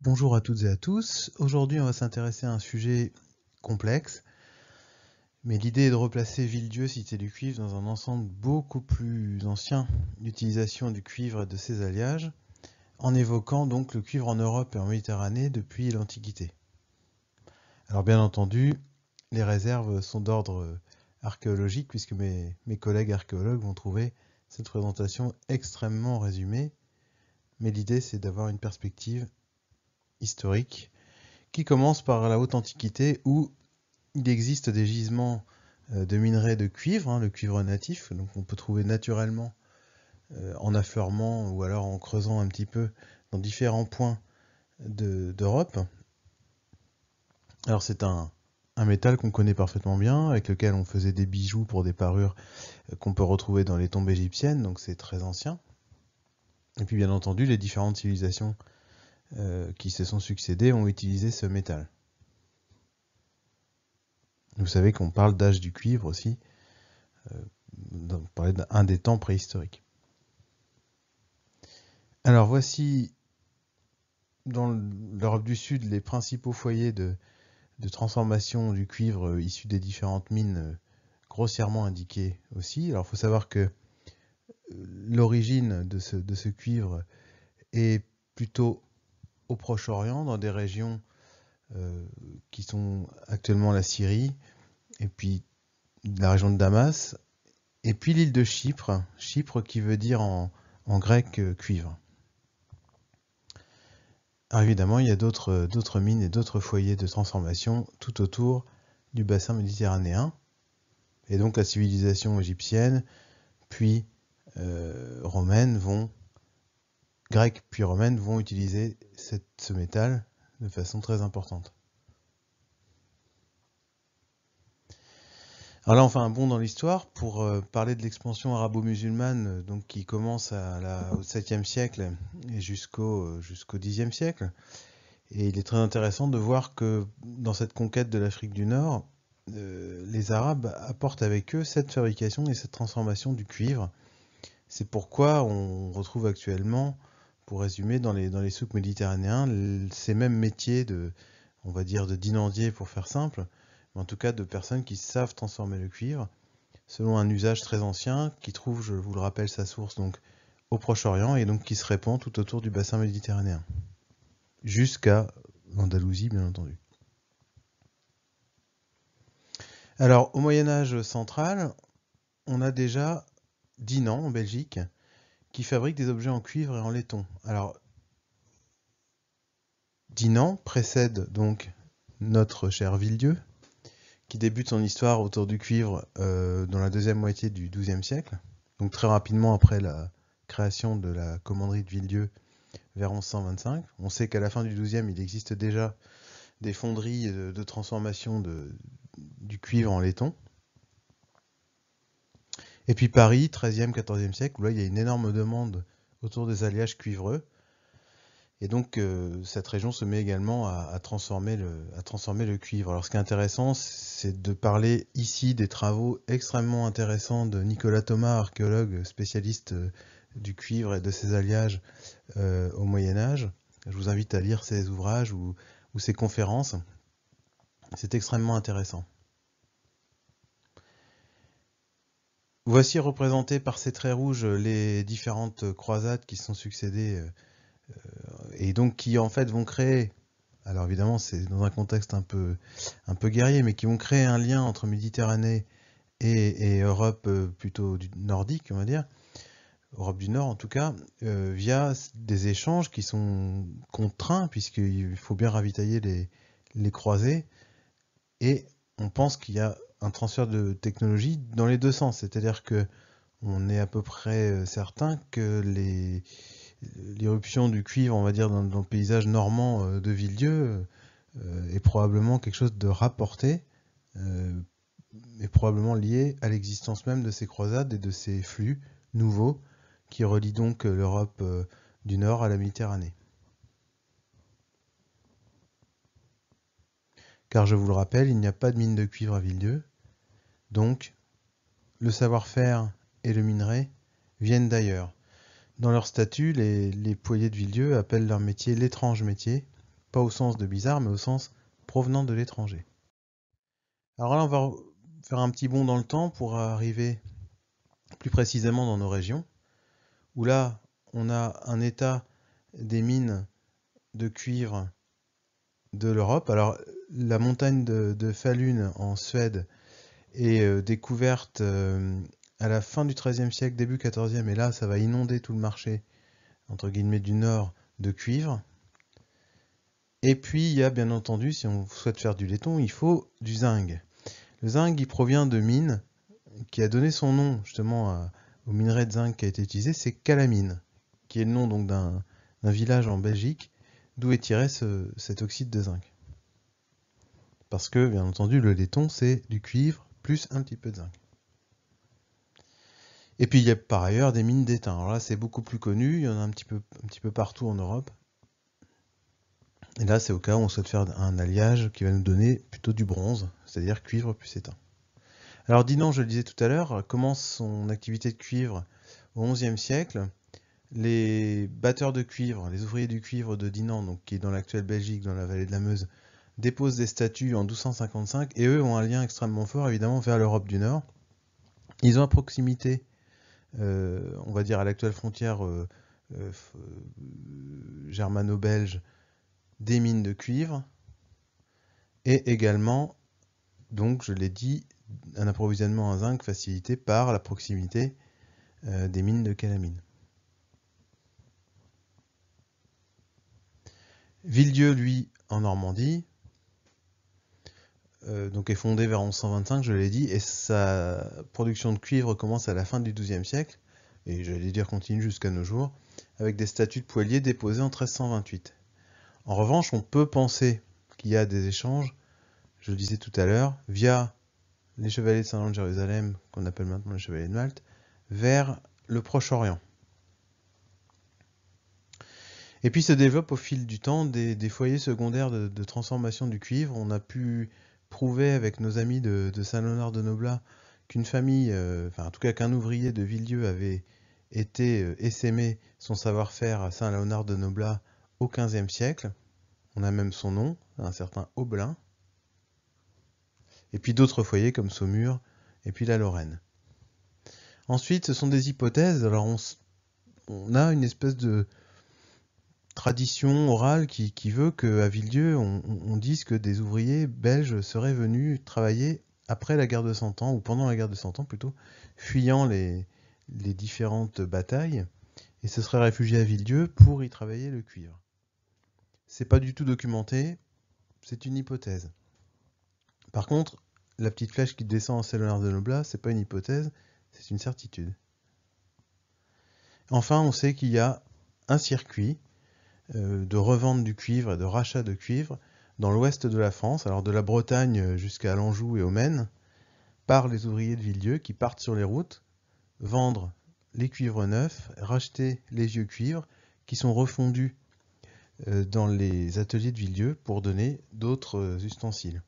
Bonjour à toutes et à tous. Aujourd'hui, on va s'intéresser à un sujet complexe, mais l'idée est de replacer Villedieu, cité du cuivre, dans un ensemble beaucoup plus ancien d'utilisation du cuivre et de ses alliages, en évoquant donc le cuivre en Europe et en Méditerranée depuis l'Antiquité. Alors bien entendu, les réserves sont d'ordre archéologique, puisque mes, mes collègues archéologues vont trouver cette présentation extrêmement résumée, mais l'idée c'est d'avoir une perspective historique qui commence par la Haute Antiquité où il existe des gisements euh, de minerais de cuivre, hein, le cuivre natif, donc on peut trouver naturellement euh, en affleurement ou alors en creusant un petit peu dans différents points d'Europe. alors c'est un, un, métal qu'on connaît parfaitement bien, avec lequel on faisait des bijoux pour des parures euh, qu'on peut retrouver dans les tombes égyptiennes, donc c'est très ancien. Et puis bien entendu les différentes civilisations euh, qui se sont succédés ont utilisé ce métal. Vous savez qu'on parle d'âge du cuivre aussi, euh, on parlait d'un des temps préhistoriques. Alors voici dans l'Europe du Sud les principaux foyers de, transformation du cuivre euh, issus issu des différentes mines grossièrement indiquées aussi. Alors il faut savoir que l'origine de ce, cuivre est plutôt au Proche-Orient, dans des régions euh, qui sont actuellement la Syrie, et puis la région de Damas, et puis l'île de Chypre, Chypre qui veut dire en, grec euh, cuivre. évidemment, il y a euh, d'autres mines et d'autres foyers de transformation tout autour du bassin méditerranéen. Et donc la civilisation égyptienne, puis romaine, vont Grecs puis romains vont utiliser cette, ce métal de façon très importante. Alors là, on un bond dans l'histoire pour euh, parler de l'expansion arabo-musulmane euh, donc qui commence à la, au 7e siècle et jusqu'au euh, jusqu'au 10e siècle. Et il est très intéressant de voir que dans cette conquête de l'Afrique du Nord, les Arabes apportent avec eux cette fabrication et cette transformation du cuivre. C'est pourquoi on retrouve actuellement pour résumer, dans les, dans les souks méditerranéens, ces mêmes métiers de, on va dire, de dinandier pour faire simple, mais en tout cas de personnes qui savent transformer le cuivre, selon un usage très ancien qui trouve, je vous le rappelle, sa source donc au Proche-Orient et donc qui se répand tout autour du bassin méditerranéen, jusqu'à l'Andalousie bien entendu. Alors au Moyen Âge central, on a déjà Dinan en Belgique, qui fabrique des objets en cuivre et en laiton. Alors, Dinan précède donc notre cher Villedieu, qui débute son histoire autour du cuivre euh, dans la deuxième moitié du XIIe siècle, donc très rapidement après la création de la commanderie de Villedieu vers 1125. On sait qu'à la fin du XIIe, il existe déjà des fonderies euh, de transformation de, du cuivre en laiton, et puis Paris, 13e, 14e siècle, où là il y a une énorme demande autour des alliages cuivreux. Et donc euh, cette région se met également à, transformer le, cuivre. Alors ce qui est intéressant, c'est de parler ici des travaux extrêmement intéressants de Nicolas Thomas, archéologue spécialiste euh, du cuivre et de ses alliages euh, au Moyen Âge. Je vous invite à lire ses ouvrages ou ses conférences. C'est extrêmement intéressant. Voici représentés par ces traits rouges euh, les différentes euh, croisades qui sont succédées euh, et donc qui en fait vont créer, alors évidemment c'est dans un contexte un peu, un peu guerrier, mais qui vont créer un lien entre Méditerranée et, Europe plutôt nordique, on va dire, Europe du Nord en tout cas, via des échanges qui sont contraints, puisqu'il faut bien ravitailler les, les croisés, et on pense qu'il y a un transfert de technologie dans les deux sens. C'est-à-dire que on est à peu près euh, certain que les du cuivre, on va dire, dans, le paysage normand euh, de Villedieu euh, est probablement quelque chose de rapporté, est probablement lié à l'existence même de ces croisades et de ces flux nouveaux qui relient donc l'Europe du Nord à la Méditerranée. car je vous le rappelle, il n'y a pas de mine de cuivre à Villedieu. Donc, le savoir-faire et le minerai viennent d'ailleurs. Dans leur statut, les, les de Villedieu appellent leur métier l'étrange métier, pas au sens de bizarre, mais au sens provenant de l'étranger. Alors là, on va faire un petit bond dans le temps pour arriver plus précisément dans nos régions, où là, on a un état des mines de cuivre de l'Europe. Alors, la montagne de, de Falun en Suède est euh, découverte euh, à la fin du XIIIe siècle, début XIVe, et là, ça va inonder tout le marché, entre guillemets, du nord de cuivre. Et puis, il y a bien entendu, si on souhaite faire du laiton, il faut du zinc. Le zinc, il provient de mines qui a donné son nom justement au minerai de zinc qui a été utilisé, c'est Calamine, qui est le nom donc d'un village en Belgique d'où est tiré cet oxyde de zinc. Parce que, bien entendu, le laiton, c'est du cuivre plus un petit peu de zinc. Et puis, il y a par ailleurs des mines d'étain. Alors là, c'est beaucoup plus connu, il y en a un petit peu, un petit peu partout en Europe. Et là, c'est au cas où on souhaite faire un alliage qui va nous donner plutôt du bronze, c'est-à-dire cuivre plus étain. Alors Dinan, je le disais tout à l'heure, commence son activité de cuivre au XIe siècle les batteurs de cuivre, les ouvriers du cuivre de Dinan, donc qui est dans l'actuelle Belgique, dans la vallée de la Meuse, déposent des statues en 1255 et eux ont un lien extrêmement fort évidemment vers l'Europe du Nord. Ils ont à proximité, euh, on va dire à l'actuelle frontière euh, euh, germano-belge, des mines de cuivre et également, donc je l'ai dit, un approvisionnement en zinc facilité par la proximité des mines de calamine. Villedieu, lui, en Normandie, euh, donc est fondé vers 1125, je l'ai dit, et sa production de cuivre commence à la fin du XIIe siècle, et j'allais dire continue jusqu'à nos jours, avec des statuts de poilier déposés en 1328. En revanche, on peut penser qu'il y a des échanges, je le disais tout à l'heure, via les chevaliers de Saint-Jean de Jérusalem, qu'on appelle maintenant les chevaliers de Malte, vers le Proche-Orient. Et puis se développent au fil du temps des, foyers secondaires de, transformation du cuivre. On a pu prouver avec nos amis de, saint léonard de nobla qu'une famille, euh, enfin en tout cas qu'un ouvrier de Villieu avait été euh, essaimé son savoir-faire à saint léonard de nobla au XVe siècle. On a même son nom, un certain Oblin. Et puis d'autres foyers comme Saumur et puis la Lorraine. Ensuite, ce sont des hypothèses. Alors on, on a une espèce de, tradition orale qui, veut qu'à Villedieu, on, dise que des ouvriers belges seraient venus travailler après la guerre de Cent Ans, ou pendant la guerre de Cent Ans plutôt, fuyant les, différentes batailles, et se seraient réfugiés à Villedieu pour y travailler le cuivre. C'est pas du tout documenté, c'est une hypothèse. Par contre, la petite flèche qui descend en Seigneur de Nobla, c'est pas une hypothèse, c'est une certitude. Enfin, on sait qu'il y a un circuit euh, de revente du cuivre et de rachat de cuivre dans l'ouest de la France, alors de la Bretagne jusqu'à l'Anjou et au Maine, par les ouvriers de Villieu qui partent sur les routes vendre les cuivres neufs, racheter les vieux cuivres qui sont refondus euh, dans les ateliers de Villieu pour donner d'autres ustensiles.